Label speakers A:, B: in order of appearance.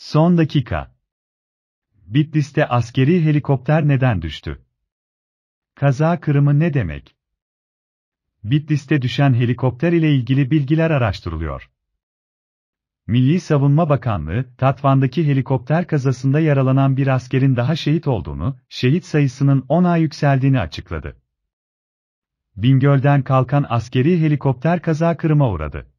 A: Son dakika. Bitlis'te askeri helikopter neden düştü? Kaza kırımı ne demek? Bitlis'te düşen helikopter ile ilgili bilgiler araştırılıyor. Milli Savunma Bakanlığı, Tatvan'daki helikopter kazasında yaralanan bir askerin daha şehit olduğunu, şehit sayısının 10'a yükseldiğini açıkladı. Bingöl'den kalkan askeri helikopter
B: kaza kırıma uğradı.